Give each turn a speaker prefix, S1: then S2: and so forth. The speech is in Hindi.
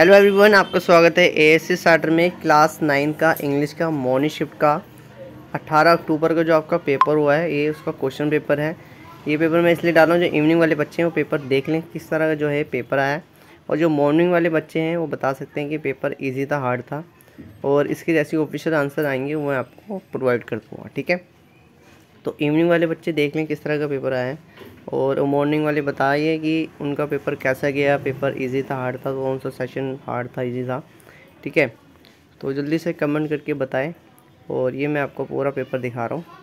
S1: हेलो एवरीवन आपका स्वागत है ए एस सी में क्लास नाइन का इंग्लिश का मॉर्निंग शिफ्ट का 18 अक्टूबर का जो आपका पेपर हुआ है ये उसका क्वेश्चन पेपर है ये पेपर मैं इसलिए डाल रहा हूँ जो इवनिंग वाले बच्चे हैं वो पेपर देख लें किस तरह का जो है पेपर आया है और जो मॉर्निंग वाले बच्चे हैं वो बता सकते हैं कि पेपर ईजी था हार्ड था और इसके जैसे ऑफिशियल आंसर आएंगे वो मैं आपको प्रोवाइड कर दूँगा ठीक है तो इवनिंग वाले बच्चे देख लें किस तरह का पेपर आया है और मॉर्निंग वाले बताइए कि उनका पेपर कैसा गया पेपर इजी था हार्ड था कौन सा सेशन हार्ड था इजी था ठीक है तो जल्दी से कमेंट करके बताएं और ये मैं आपको पूरा पेपर दिखा रहा हूँ